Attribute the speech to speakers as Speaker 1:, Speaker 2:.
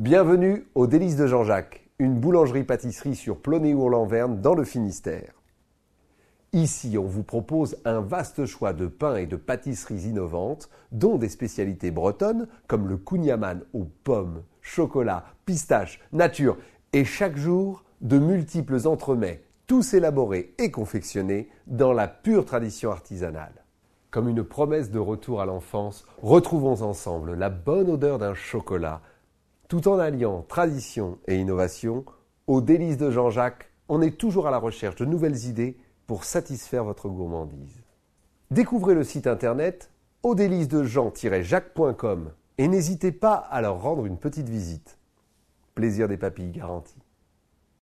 Speaker 1: Bienvenue au Délice de Jean-Jacques, une boulangerie-pâtisserie sur Plonéour-Lanverne dans le Finistère. Ici, on vous propose un vaste choix de pains et de pâtisseries innovantes, dont des spécialités bretonnes comme le kouign-amann aux pommes, chocolat, pistache, nature, et chaque jour de multiples entremets, tous élaborés et confectionnés dans la pure tradition artisanale. Comme une promesse de retour à l'enfance, retrouvons ensemble la bonne odeur d'un chocolat, tout en alliant tradition et innovation, aux délices de Jean-Jacques, on est toujours à la recherche de nouvelles idées pour satisfaire votre gourmandise. Découvrez le site internet délices de jean jacquescom et n'hésitez pas à leur rendre une petite visite. Plaisir des papilles garanti.